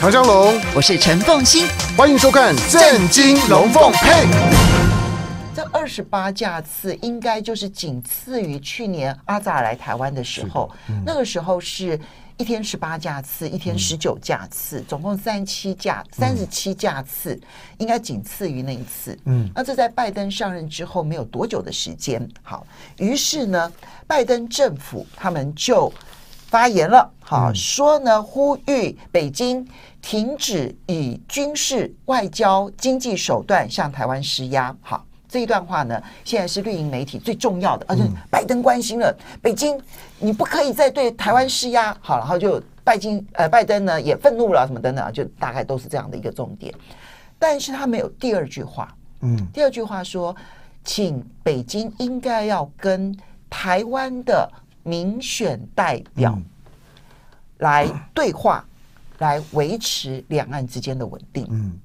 唐江龙，我是陈凤欣，欢迎收看《震惊龙凤配》。这二十八架次应该就是仅次于去年阿扎来台湾的时候，那个时候是一天十八架次，一天十九架次，总共三十七架，三十七架次应该仅次于那一次。嗯，那这在拜登上任之后没有多久的时间，好，于是呢，拜登政府他们就发言了，好说呢呼吁北京。停止以军事、外交、经济手段向台湾施压。好，这一段话呢，现在是绿营媒体最重要的，而且拜登关心了北京，你不可以再对台湾施压。好，然后就拜金呃，拜登呢也愤怒了，什么等等，就大概都是这样的一个重点。但是他没有第二句话，嗯，第二句话说，请北京应该要跟台湾的民选代表来对话。来维持两岸之间的稳定。嗯，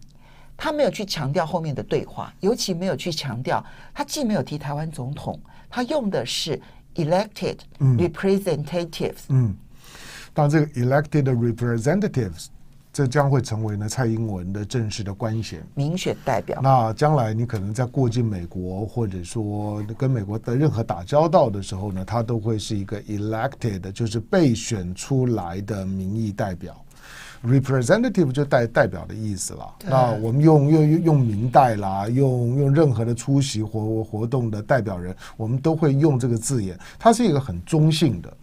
他没有去强调后面的对话，尤其没有去强调。他既没有提台湾总统，他用的是 elected representatives。嗯，当这个 elected representatives，这将会成为呢蔡英文的正式的官衔，民选代表。那将来你可能在过境美国，或者说跟美国的任何打交道的时候呢，他都会是一个 elected，就是被选出来的民意代表。representative 就代代表的意思了。那我们用用用明代啦，用用任何的出席活活动的代表人，我们都会用这个字眼。它是一个很中性的，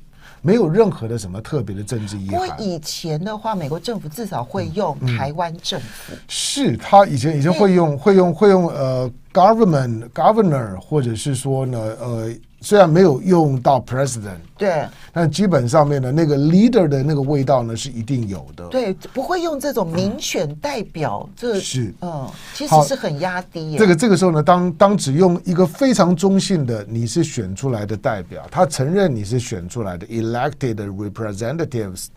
没有任何的什么特别的政治意义。因为以前的话，美国政府至少会用台湾政府。是他以前以前会用会用会用呃 government governor，或者是说呢呃。虽然没有用到 president，对，但基本上面的那个 leader 的那个味道呢是一定有的。对，不会用这种民选代表，这是嗯，其实是很压低。这个这个时候呢，当当只用一个非常中性的，你是选出来的代表，他承认你是选出来的 elected representatives。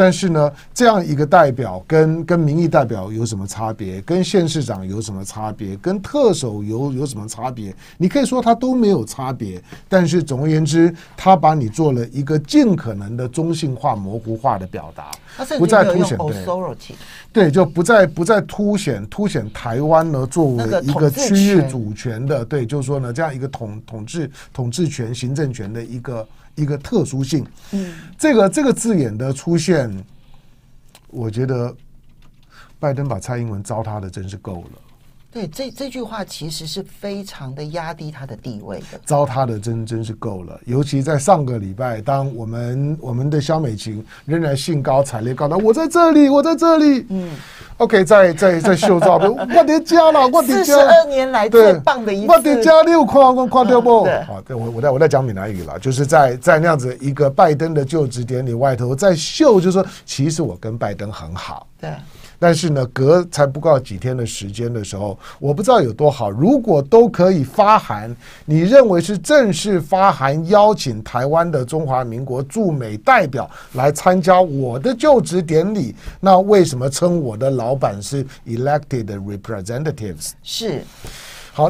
但是呢，这样一个代表跟跟民意代表有什么差别？跟县市长有什么差别？跟特首有有什么差别？你可以说他都没有差别。但是总而言之，他把你做了一个尽可能的中性化、模糊化的表达，不再凸显对，就不再不再凸显凸显台湾呢作为一个区域主权的对，就是说呢，这样一个统统治统治权行政权的一个。一个特殊性，嗯，这个这个字眼的出现，我觉得，拜登把蔡英文糟蹋的真是够了。对，这这句话其实是非常的压低他的地位的。糟蹋的真真是够了，尤其在上个礼拜，当我们我们的肖美琴仍然兴高采烈，告到我在这里，我在这里。嗯，OK，在在在秀照片。我的加了，我的加。四十二年来最棒的一次。我的加六框我框掉不？对我我在我在讲闽南语了，就是在在那样子一个拜登的就职典礼外头在秀，就说其实我跟拜登很好。对，但是呢，隔才不到几天的时间的时候，我不知道有多好。如果都可以发函，你认为是正式发函邀请台湾的中华民国驻美代表来参加我的就职典礼，那为什么称我的老板是 elected representatives？是。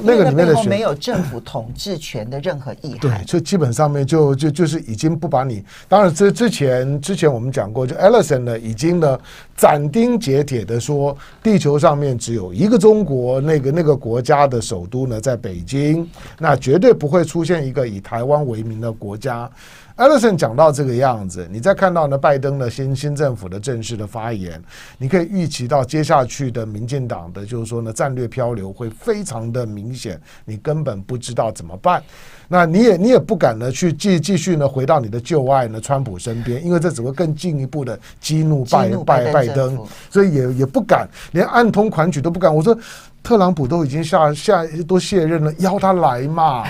那个里面的是没有政府统治权的任何意涵，对，所以基本上面就就就是已经不把你。当然，之之前之前我们讲过，就 Ellison 呢已经呢斩钉截铁的说，地球上面只有一个中国，那个那个国家的首都呢在北京，那绝对不会出现一个以台湾为名的国家。艾 o 森讲到这个样子，你再看到呢，拜登的新新政府的正式的发言，你可以预期到接下去的民进党的就是说呢，战略漂流会非常的明显，你根本不知道怎么办，那你也你也不敢呢去继继续呢回到你的旧爱呢，川普身边，因为这只会更进一步的激怒拜拜拜登，所以也也不敢连暗通款曲都不敢。我说，特朗普都已经下下都卸任了，邀他来嘛。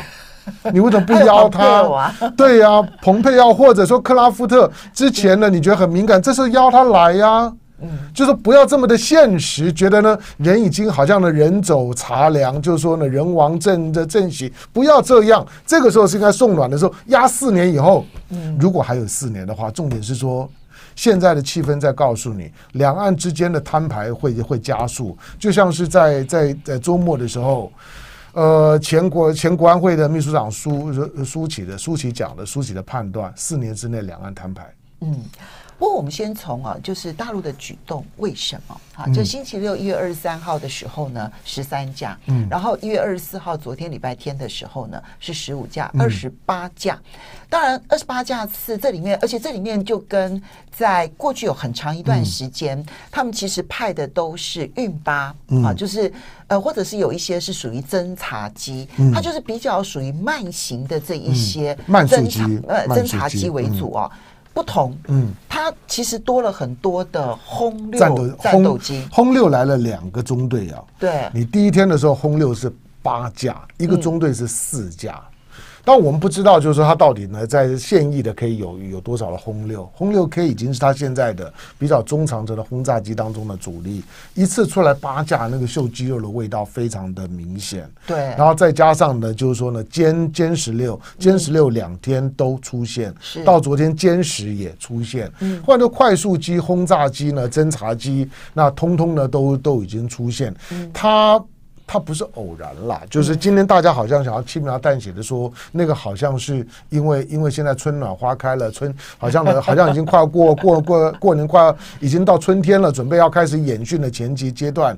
你为什么不邀他？对呀，彭佩奥或者说克拉夫特之前呢，你觉得很敏感，这时候邀他来呀，嗯，就是不要这么的现实，觉得呢人已经好像呢人走茶凉，就是说呢人亡政的政息，不要这样。这个时候是应该送暖的时候，压四年以后，如果还有四年的话，重点是说现在的气氛在告诉你，两岸之间的摊牌会会加速，就像是在在在周末的时候。呃，全国全国安会的秘书长苏苏启的苏启讲的苏启的判断，四年之内两岸摊牌。嗯。不过我们先从啊，就是大陆的举动为什么啊？就星期六一月二十三号的时候呢，十三架，嗯，然后一月二十四号昨天礼拜天的时候呢，是十五架，二十八架。当然，二十八架次这里面，而且这里面就跟在过去有很长一段时间，他们其实派的都是运八啊，就是呃，或者是有一些是属于侦察机，它就是比较属于慢型的这一些侦察呃侦察机为主哦。不同，嗯，它其实多了很多的轰六战斗机，轰六来了两个中队啊。对，你第一天的时候，轰六是八架，一个中队是四架。但我们不知道，就是说他到底呢，在现役的可以有有多少的轰六？轰六 K 已经是他现在的比较中长程的轰炸机当中的主力，一次出来八架，那个秀肌肉的味道非常的明显。对，然后再加上呢，就是说呢，歼歼十六，歼十六两天都出现，到昨天歼十也出现。嗯，换者快速机、轰炸机呢、侦察机，那通通呢都都已经出现。嗯，他。它不是偶然啦，就是今天大家好像想要轻描淡写的说，那个好像是因为因为现在春暖花开了，春好像呢，好像已经快要过过过过年，快要已经到春天了，准备要开始演训的前期阶段。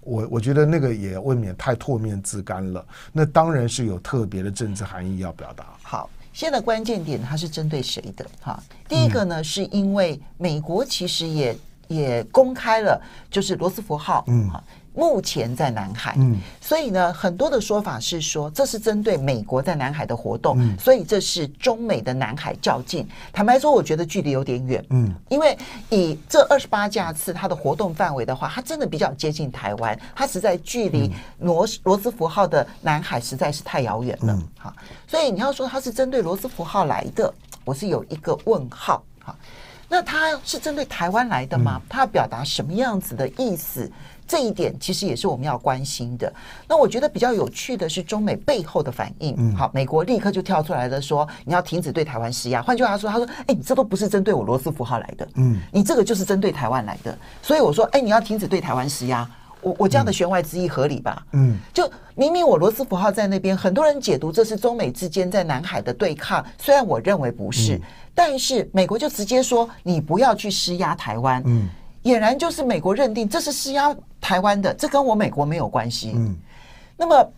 我我觉得那个也未免太唾面自干了。那当然是有特别的政治含义要表达。好，现在关键点它是针对谁的？哈，第一个呢，是因为美国其实也也公开了，就是罗斯福号，嗯，哈。目前在南海，嗯，所以呢，很多的说法是说这是针对美国在南海的活动，所以这是中美的南海较劲。坦白说，我觉得距离有点远，嗯，因为以这二十八架次它的活动范围的话，它真的比较接近台湾，它实在距离罗斯罗斯福号的南海实在是太遥远了，嗯，好，所以你要说它是针对罗斯福号来的，我是有一个问号，好，那它是针对台湾来的吗？它要表达什么样子的意思？这一点其实也是我们要关心的。那我觉得比较有趣的是中美背后的反应。嗯，好，美国立刻就跳出来了，说你要停止对台湾施压。换句话说，他说：“哎，你这都不是针对我罗斯福号来的，嗯，你这个就是针对台湾来的。”所以我说：“哎，你要停止对台湾施压。”我我这样的弦外之意合理吧？嗯，就明明我罗斯福号在那边，很多人解读这是中美之间在南海的对抗。虽然我认为不是，但是美国就直接说你不要去施压台湾。嗯，俨然就是美国认定这是施压。台湾的这跟我美国没有关系。嗯，那么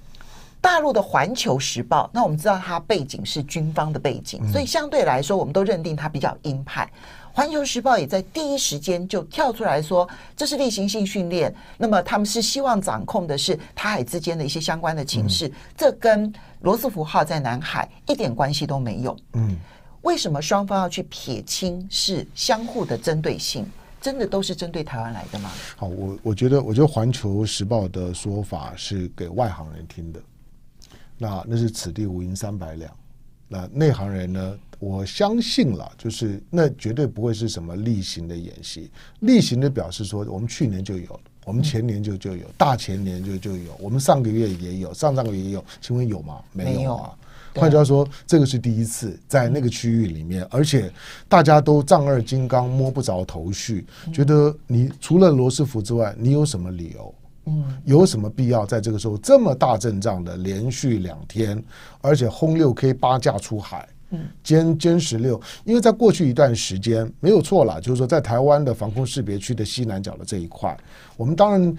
大陆的《环球时报》，那我们知道它背景是军方的背景，所以相对来说，我们都认定它比较鹰派。《环球时报》也在第一时间就跳出来说，这是例行性训练。那么，他们是希望掌控的是台海之间的一些相关的情势，这跟罗斯福号在南海一点关系都没有。嗯，为什么双方要去撇清是相互的针对性？真的都是针对台湾来的吗？好，我我觉得，我觉得《环球时报》的说法是给外行人听的。那那是此地无银三百两。那内行人呢？我相信了，就是那绝对不会是什么例行的演习。例行的表示说，我们去年就有，我们前年就就有，大前年就就有，我们上个月也有，上上个月也有。请问有吗？没有啊。换句话说，这个是第一次在那个区域里面，而且大家都丈二金刚摸不着头绪，觉得你除了罗斯福之外，你有什么理由？嗯，有什么必要在这个时候这么大阵仗的连续两天，而且轰六 K 八架出海，嗯，歼歼十六，因为在过去一段时间没有错了，就是说在台湾的防空识别区的西南角的这一块，我们当然。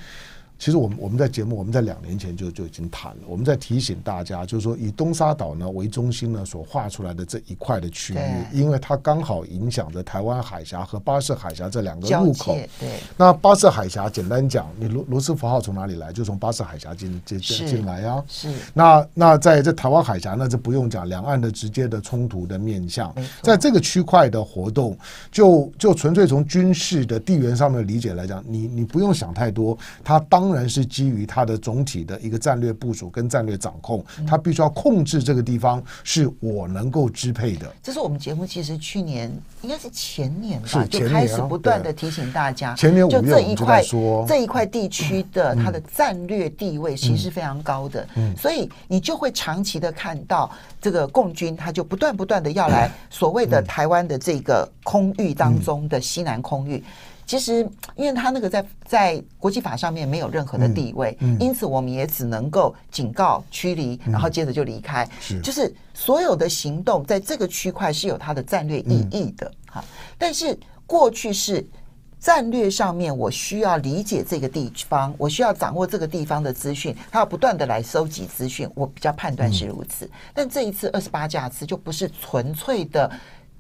其实我们我们在节目，我们在两年前就就已经谈了。我们在提醒大家，就是说以东沙岛呢为中心呢，所画出来的这一块的区域，因为它刚好影响着台湾海峡和巴士海峡这两个入口。对。那巴士海峡简单讲，你罗罗斯福号从哪里来？就从巴士海峡进进进来啊。是。那那在这台湾海峡，那就不用讲两岸的直接的冲突的面向。在这个区块的活动，就就纯粹从军事的地缘上面理解来讲，你你不用想太多，它当。当然是基于他的总体的一个战略部署跟战略掌控，他必须要控制这个地方，是我能够支配的。这是我们节目其实去年应该是前年吧，就开始不断的提醒大家，前年我们就这一块这一块地区的它的战略地位其实是非常高的，所以你就会长期的看到这个共军他就不断不断的要来所谓的台湾的这个空域当中的西南空域。其实，因为他那个在在国际法上面没有任何的地位，因此我们也只能够警告、驱离，然后接着就离开。是，就是所有的行动在这个区块是有它的战略意义的。哈，但是过去是战略上面，我需要理解这个地方，我需要掌握这个地方的资讯，他要不断的来收集资讯。我比较判断是如此，但这一次二十八架次就不是纯粹的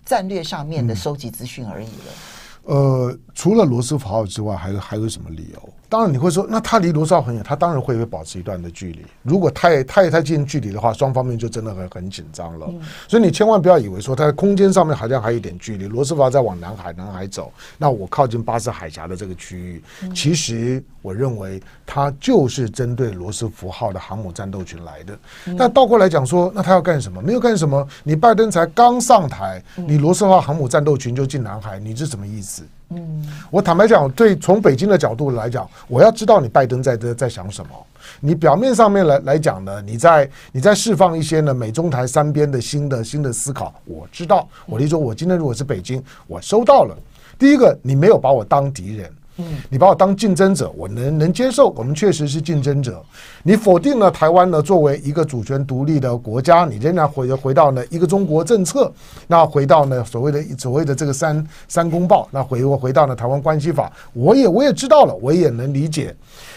战略上面的收集资讯而已了。呃，除了罗斯福号之外，还有还有什么理由？当然，你会说，那他离罗斯号很远，他当然会会保持一段的距离。如果太太太近距离的话，双方面就真的很很紧张了。所以你千万不要以为说，它在空间上面好像还有一点距离。罗斯福在往南海南海走，那我靠近巴士海峡的这个区域，其实我认为它就是针对罗斯福号的航母战斗群来的。那倒过来讲说，那他要干什么？没有干什么。你拜登才刚上台，你罗斯福号航母战斗群就进南海，你是什么意思？嗯，我坦白讲，对从北京的角度来讲，我要知道你拜登在这在想什么。你表面上面来来讲呢，你在你在释放一些呢美中台三边的新的新的思考。我知道，我例如我今天如果是北京，我收到了第一个，你没有把我当敌人。嗯，你把我当竞争者，我能能接受。我们确实是竞争者。你否定了台湾呢，作为一个主权独立的国家，你仍然回回到呢一个中国政策，那回到呢所谓的所谓的这个三三公报，那回回到呢台湾关系法，我也我也知道了，我也能理解。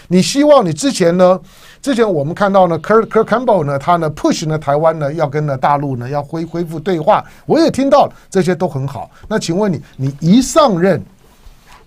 你希望你之前呢，之前我们看到呢 k e r k e r Campbell 呢，他呢 push 呢台湾呢要跟呢大陆呢要恢恢复对话，我也听到了，这些都很好。那请问你，你一上任？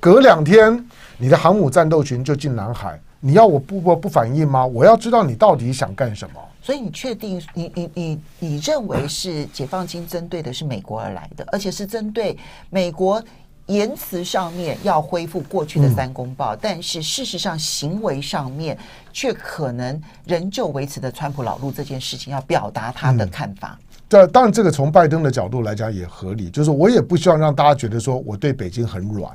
隔两天，你的航母战斗群就进南海，你要我不不不反应吗？我要知道你到底想干什么。所以你确定你你你你认为是解放军针对的是美国而来的，而且是针对美国言辞上面要恢复过去的三公报，但是事实上行为上面却可能仍旧维持的川普老路这件事情，要表达他的看法。对，当然这个从拜登的角度来讲也合理，就是我也不希望让大家觉得说我对北京很软。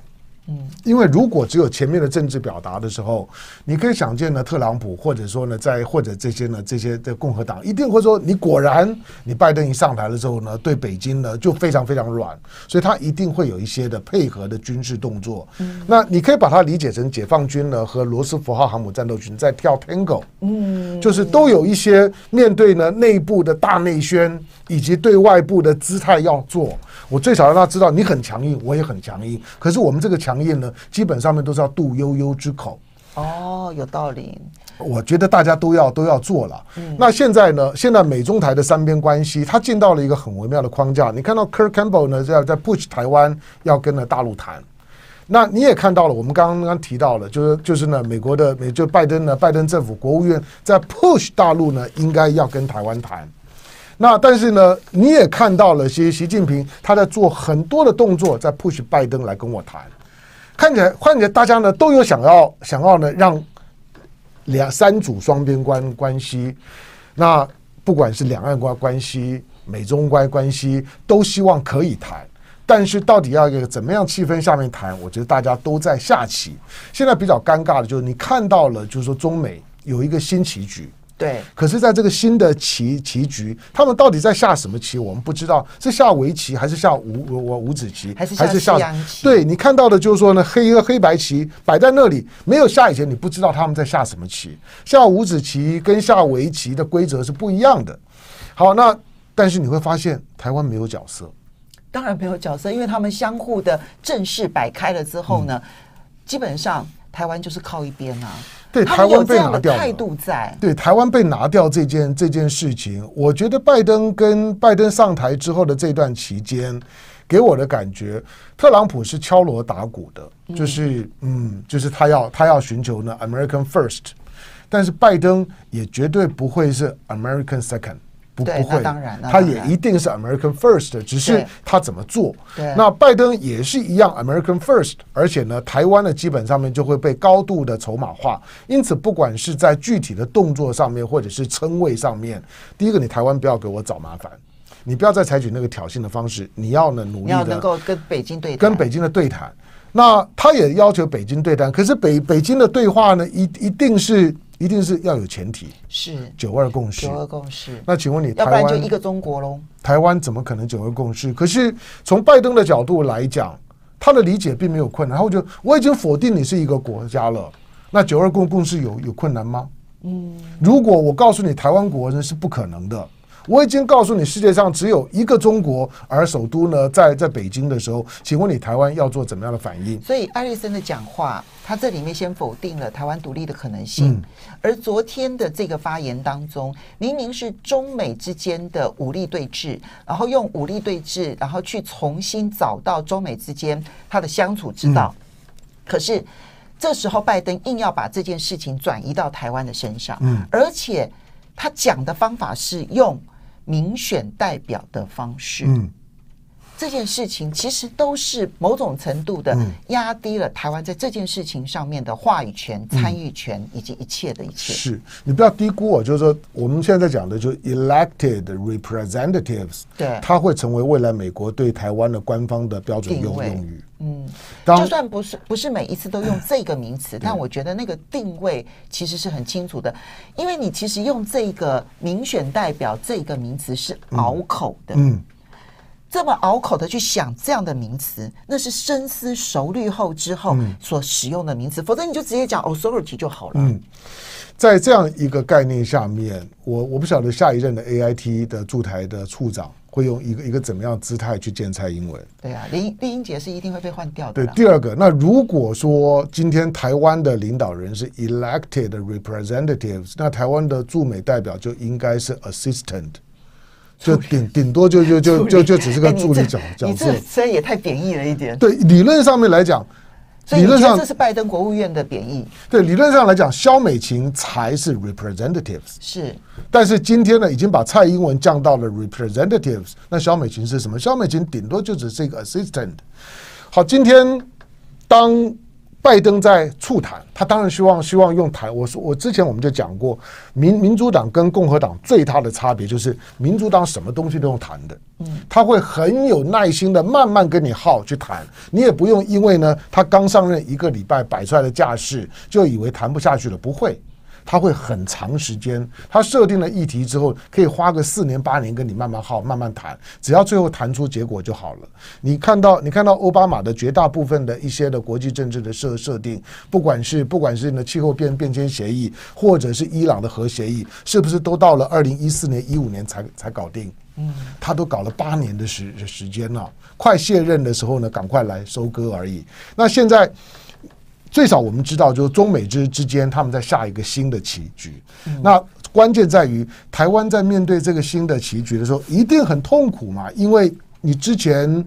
嗯，因为如果只有前面的政治表达的时候，你可以想见呢，特朗普或者说呢，在或者这些呢这些的共和党一定会说，你果然你拜登一上台了之后呢，对北京呢就非常非常软，所以他一定会有一些的配合的军事动作。那你可以把它理解成解放军呢和罗斯福号航母战斗群在跳 tango，嗯，就是都有一些面对呢内部的大内宣以及对外部的姿态要做。我最少让他知道你很强硬，我也很强硬，可是我们这个强。行业呢，基本上面都是要杜悠悠之口。哦，有道理。我觉得大家都要都要做了。那现在呢？现在美中台的三边关系，它进到了一个很微妙的框架。你看到 Kirk Campbell 呢，在在 push 台湾，要跟了大陆谈。那你也看到了，我们刚刚提到了，就是就是呢，美国的美就拜登呢，拜登政府国务院在 push 大陆呢，应该要跟台湾谈。那但是呢，你也看到了，习习近平他在做很多的动作，在 push 拜登来跟我谈。看起来，看起来大家呢都有想要想要呢让两三组双边关关系，那不管是两岸关关系、美中关关系，都希望可以谈。但是到底要一个怎么样气氛下面谈？我觉得大家都在下棋。现在比较尴尬的就是你看到了，就是说中美有一个新棋局。对，可是，在这个新的棋棋局，他们到底在下什么棋？我们不知道是下围棋还是下五五五子棋，还是下对？你看到的，就是说呢，黑黑白棋摆在那里，没有下以前，你不知道他们在下什么棋。下五子棋跟下围棋的规则是不一样的。好，那但是你会发现，台湾没有角色，当然没有角色，因为他们相互的正式摆开了之后呢，基本上台湾就是靠一边啊。对台湾被拿掉，态度在对台湾被拿掉这件这件事情，我觉得拜登跟拜登上台之后的这段期间，给我的感觉，特朗普是敲锣打鼓的，就是嗯，就是他要他要寻求呢 American First，但是拜登也绝对不会是 American Second。不不会，当然了，他也一定是 American First，只是他怎么做。那拜登也是一样 American First，而且呢，台湾的基本上面就会被高度的筹码化。因此，不管是在具体的动作上面，或者是称谓上面，第一个，你台湾不要给我找麻烦，你不要再采取那个挑衅的方式，你要呢努力的能够跟北京对，跟北京的对谈。那他也要求北京对谈，可是北北京的对话呢，一一定是。一定是要有前提，是九二共识。九二共识。那请问你，要不然就一个中国喽？台湾怎么可能九二共识？可是从拜登的角度来讲，他的理解并没有困难。然后就我已经否定你是一个国家了，那九二共共识有有困难吗？嗯，如果我告诉你台湾国人是不可能的。我已经告诉你，世界上只有一个中国，而首都呢，在在北京的时候，请问你台湾要做怎么样的反应？所以艾利森的讲话，他这里面先否定了台湾独立的可能性，而昨天的这个发言当中，明明是中美之间的武力对峙，然后用武力对峙，然后去重新找到中美之间他的相处之道。可是这时候拜登硬要把这件事情转移到台湾的身上，嗯，而且他讲的方法是用。民选代表的方式。这件事情其实都是某种程度的压低了台湾在这件事情上面的话语权、参与权以及一切的一切。是，你不要低估我，就是说我们现在讲的就 elected representatives，对，它会成为未来美国对台湾的官方的标准用语。嗯，就算不是不是每一次都用这个名词，但我觉得那个定位其实是很清楚的，因为你其实用这个民选代表这个名词是拗口的。嗯。这么拗口的去想这样的名词，那是深思熟虑后之后所使用的名词，否则你就直接讲 authority 就好了。在这样一个概念下面，我我不晓得下一任的 AIT 的驻台的处长会用一个一个怎么样姿态去见蔡英文。对啊，林林英杰是一定会被换掉的。对，第二个，那如果说今天台湾的领导人是 elected representatives，那台湾的驻美代表就应该是 assistant。就顶顶多就就就就就只是个助理角角色，虽然也太贬义了一点。对，理论上面来讲，理论上这是拜登国务院的贬义。对，理论上来讲，肖美琴才是 representatives。是，但是今天呢，已经把蔡英文降到了 representatives。那肖美琴是什么？肖美琴顶多就只是一个 assistant。好，今天当。拜登在促谈，他当然希望希望用谈。我说我之前我们就讲过，民民主党跟共和党最大的差别就是民主党什么东西都用谈的，他会很有耐心的慢慢跟你耗去谈，你也不用因为呢他刚上任一个礼拜摆出来的架势就以为谈不下去了，不会。他会很长时间，他设定了议题之后，可以花个四年八年跟你慢慢耗、慢慢谈，只要最后谈出结果就好了。你看到，你看到奥巴马的绝大部分的一些的国际政治的设设定，不管是不管是你的气候变变迁协议，或者是伊朗的核协议，是不是都到了二零一四年一五年才才搞定？嗯，他都搞了八年的时时间了，快卸任的时候呢，赶快来收割而已。那现在。最少我们知道，就是中美之之间他们在下一个新的棋局。那关键在于，台湾在面对这个新的棋局的时候，一定很痛苦嘛？因为你之前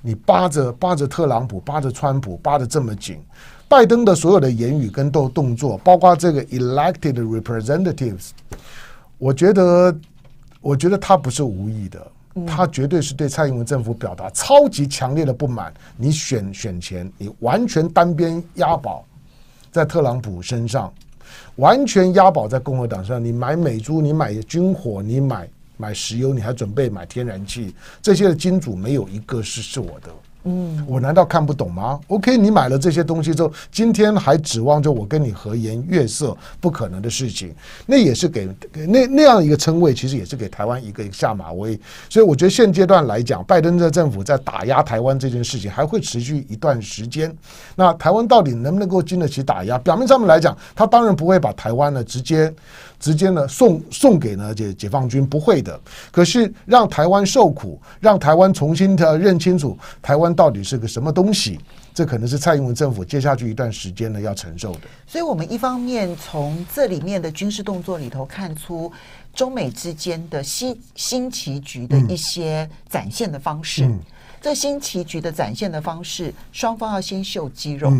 你扒着扒着特朗普，扒着川普扒的这么紧，拜登的所有的言语跟动动作，包括这个 elected representatives，我觉得，我觉得他不是无意的。他绝对是对蔡英文政府表达超级强烈的不满。你选选前，你完全单边押宝在特朗普身上，完全押宝在共和党上。你买美猪，你买军火，你买买石油，你还准备买天然气，这些的金主没有一个是是我的。嗯，我难道看不懂吗？OK，你买了这些东西之后，今天还指望着我跟你和颜悦色，不可能的事情。那也是给那那样一个称谓，其实也是给台湾一个下马威。所以我觉得现阶段来讲，拜登的政府在打压台湾这件事情还会持续一段时间。那台湾到底能不能够经得起打压？表面上面来讲，他当然不会把台湾呢直接。直接呢送送给呢解解放军不会的，可是让台湾受苦，让台湾重新的认清楚台湾到底是个什么东西，这可能是蔡英文政府接下去一段时间呢要承受的。所以，我们一方面从这里面的军事动作里头看出中美之间的新新棋局的一些展现的方式，这新棋局的展现的方式，双方要先秀肌肉。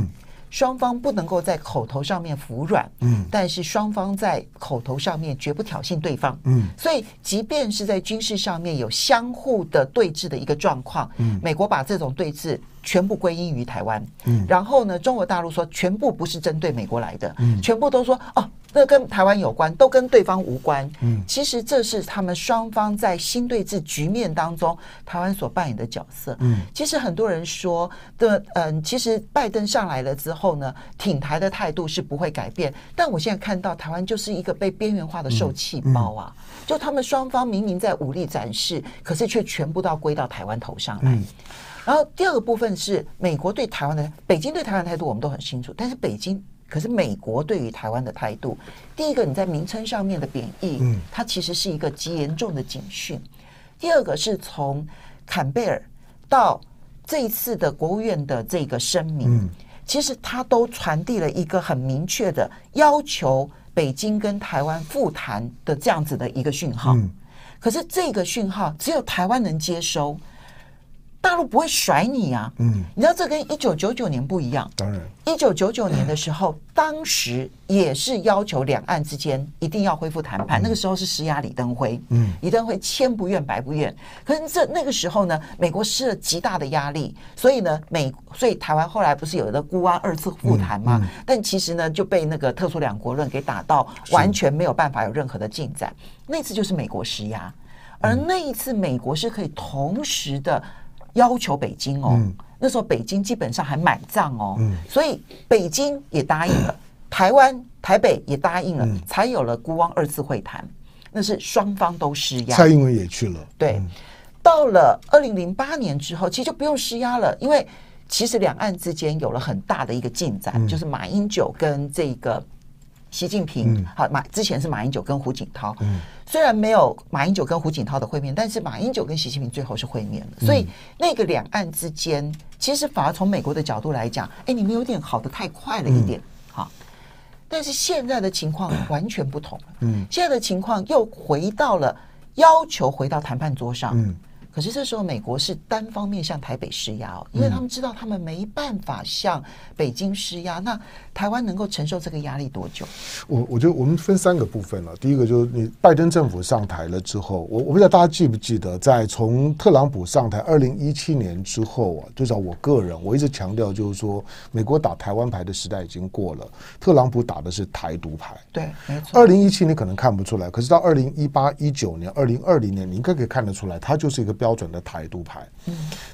双方不能够在口头上面服软，嗯，但是双方在口头上面绝不挑衅对方，嗯，所以即便是在军事上面有相互的对峙的一个状况，嗯，美国把这种对峙。全部归因于台湾，嗯，然后呢？中国大陆说全部不是针对美国来的，全部都说哦，那跟台湾有关，都跟对方无关。嗯，其实这是他们双方在新对峙局面当中台湾所扮演的角色。嗯，其实很多人说的，嗯，其实拜登上来了之后呢，挺台的态度是不会改变。但我现在看到台湾就是一个被边缘化的受气包啊！就他们双方明明在武力展示，可是却全部都归到台湾头上来。然后第二个部分是美国对台湾的，北京对台湾态度我们都很清楚，但是北京可是美国对于台湾的态度，第一个你在名称上面的贬义，嗯，它其实是一个极严重的警讯；第二个是从坎贝尔到这一次的国务院的这个声明，嗯，其实他都传递了一个很明确的要求，北京跟台湾复谈的这样子的一个讯号，嗯，可是这个讯号只有台湾能接收。大陆不会甩你啊！嗯，你知道这跟一九九九年不一样。当然，一九九九年的时候，当时也是要求两岸之间一定要恢复谈判。那个时候是施压李登辉，嗯，李登辉千不愿白不愿。可是这那个时候呢，美国施了极大的压力，所以呢，美所以台湾后来不是有一个孤安二次复谈吗？但其实呢，就被那个特殊两国论给打到完全没有办法有任何的进展。那次就是美国施压，而那一次美国是可以同时的。要求北京哦，那时候北京基本上还买账哦，所以北京也答应了，台湾台北也答应了，才有了孤汪二次会谈。那是双方都施压，蔡英文也去了。对，到了二零零八年之后，其实就不用施压了，因为其实两岸之间有了很大的一个进展，就是马英九跟这个。习近平好，马之前是马英九跟胡锦涛，虽然没有马英九跟胡锦涛的会面，但是马英九跟习近平最后是会面的，所以那个两岸之间，其实反而从美国的角度来讲，哎，你们有点好的太快了一点，好。但是现在的情况完全不同嗯，现在的情况又回到了要求回到谈判桌上。可是这时候，美国是单方面向台北施压，因为他们知道他们没办法向北京施压。那台湾能够承受这个压力多久？我我觉得我们分三个部分了。第一个就是你拜登政府上台了之后，我我不知道大家记不记得，在从特朗普上台二零一七年之后啊，至少我个人我一直强调就是说，美国打台湾牌的时代已经过了。特朗普打的是台独牌，对，没错。二零一七年可能看不出来，可是到二零一八、一九年、二零二零年，你应该可以看得出来，他就是一个。标准的台独牌，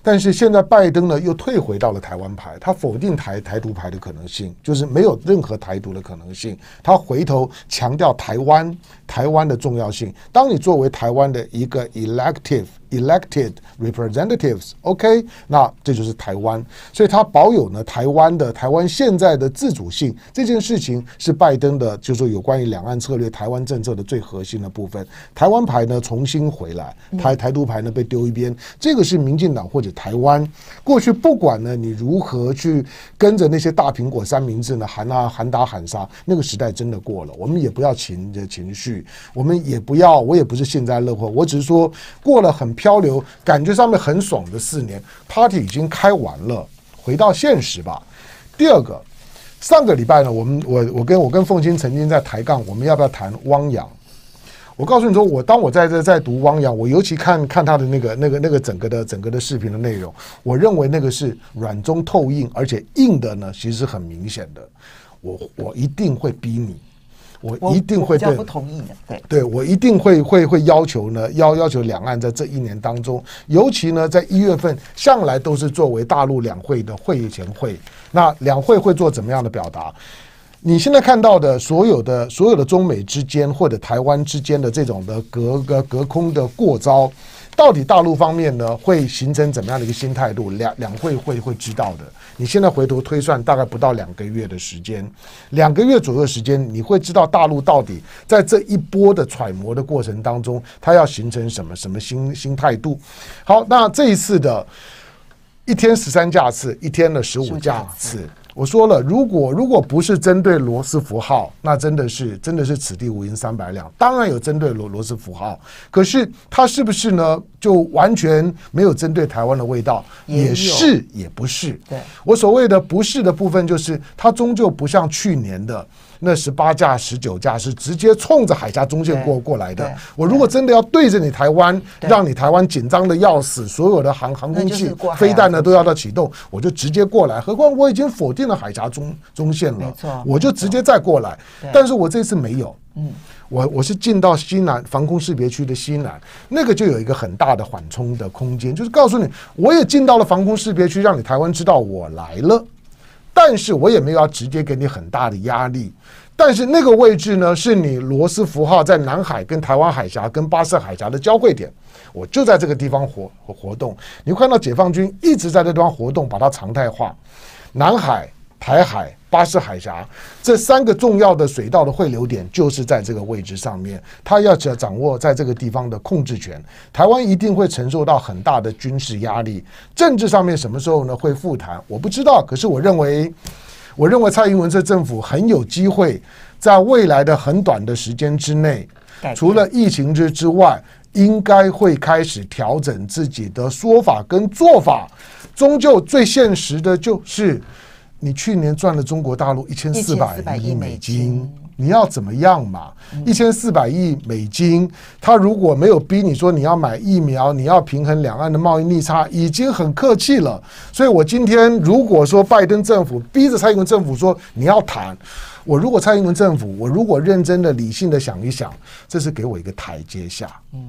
但是现在拜登呢又退回到了台湾牌，他否定台台独牌的可能性，就是没有任何台独的可能性，他回头强调台湾。台湾的重要性，当你作为台湾的一个 elective elected representatives，OK，那这就是台湾，所以他保有呢台湾的台湾现在的自主性这件事情是拜登的，就是说有关于两岸策略台湾政策的最核心的部分。台湾牌呢重新回来，台台独牌呢被丢一边，这个是民进党或者台湾过去不管呢你如何去跟着那些大苹果三明治呢喊啊喊打喊杀，那个时代真的过了，我们也不要情的情绪。我们也不要，我也不是幸灾乐祸，我只是说过了很漂流，感觉上面很爽的四年，party 已经开完了，回到现实吧。第二个，上个礼拜呢，我们我我跟我跟凤青曾经在抬杠，我们要不要谈汪洋？我告诉你说，我当我在这在读汪洋，我尤其看看他的那个那个那个整个的整个的视频的内容，我认为那个是软中透硬，而且硬的呢，其实很明显的，我我一定会逼你。我一定会不同意的，对对，我一定会会会要求呢，要要求两岸在这一年当中，尤其呢，在一月份，向来都是作为大陆两会的会议前会，那两会会做怎么样的表达？你现在看到的所有的所有的中美之间或者台湾之间的这种的隔隔隔空的过招。到底大陆方面呢，会形成怎么样的一个新态度？两两会会会知道的。你现在回头推算，大概不到两个月的时间，两个月左右时间，你会知道大陆到底在这一波的揣摩的过程当中，它要形成什么什么新新态度。好，那这一次的一天十三架次，一天的十五架次。我说了，如果如果不是针对罗斯福号，那真的是真的是此地无银三百两。当然有针对罗罗斯福号，可是他是不是呢？就完全没有针对台湾的味道，也是也不是。对我所谓的不是的部分，就是它终究不像去年的那十八架、十九架是直接冲着海峡中线过过来的。我如果真的要对着你台湾，让你台湾紧张的要死，所有的航航空器、飞弹呢都要到启动，我就直接过来。何况我已经否定了海峡中中线了，我就直接再过来。但是我这次没有。嗯。我我是进到西南防空识别区的西南，那个就有一个很大的缓冲的空间，就是告诉你，我也进到了防空识别区，让你台湾知道我来了，但是我也没有要直接给你很大的压力。但是那个位置呢，是你罗斯福号在南海、跟台湾海峡、跟巴士海峡的交汇点，我就在这个地方活活动。你看到解放军一直在这地方活动，把它常态化，南海。台海、巴士海峡这三个重要的水道的汇流点，就是在这个位置上面。他要要掌握在这个地方的控制权，台湾一定会承受到很大的军事压力。政治上面什么时候呢会复谈？我不知道。可是我认为，我认为蔡英文这政府很有机会，在未来的很短的时间之内，除了疫情之之外，应该会开始调整自己的说法跟做法。终究最现实的，就是。你去年赚了中国大陆一千四百亿美金，你要怎么样嘛？一千四百亿美金，他如果没有逼你说你要买疫苗，你要平衡两岸的贸易逆差，已经很客气了。所以我今天如果说拜登政府逼着蔡英文政府说你要谈。我如果蔡英文政府，我如果认真的、理性的想一想，这是给我一个台阶下，嗯，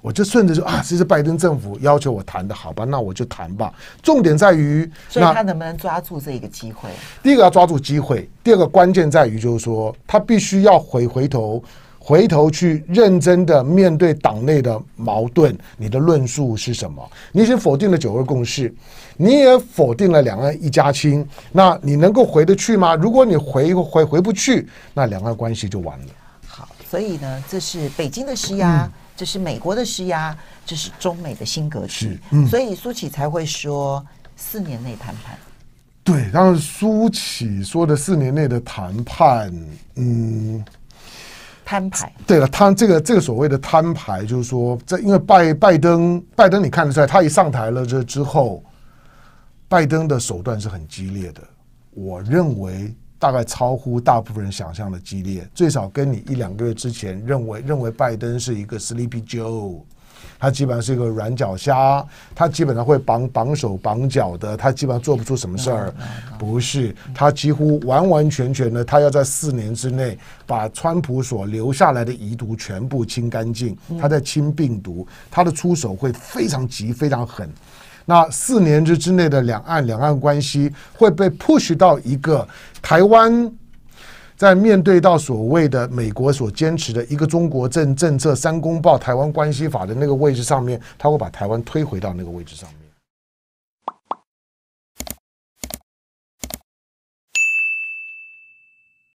我就顺着说啊，这是拜登政府要求我谈的，好吧，那我就谈吧。重点在于，所以他能不能抓住这一个机会？第一个要抓住机会，第二个关键在于，就是说他必须要回回头，回头去认真的面对党内的矛盾。你的论述是什么？你已经否定了九二共识。你也否定了两岸一家亲，那你能够回得去吗？如果你回回回不去，那两岸关系就完了。好，所以呢，这是北京的施压，这是美国的施压，这是中美的新格局。嗯、所以苏启才会说四年内谈判。对，但是苏启说的四年内的谈判，嗯，摊牌。对了，摊这个这个所谓的摊牌，就是说，这因为拜拜登拜登，你看得出来，他一上台了这之后。拜登的手段是很激烈的，我认为大概超乎大部分人想象的激烈，最少跟你一两个月之前认为认为拜登是一个 sleepy Joe，他基本上是一个软脚虾，他基本上会绑绑手绑脚的，他基本上做不出什么事儿。不是，他几乎完完全全的，他要在四年之内把川普所留下来的遗毒全部清干净，他在清病毒，他的出手会非常急非常狠。那四年之之内的两岸两岸关系会被 push 到一个台湾，在面对到所谓的美国所坚持的一个中国政政策三公报台湾关系法的那个位置上面，他会把台湾推回到那个位置上面。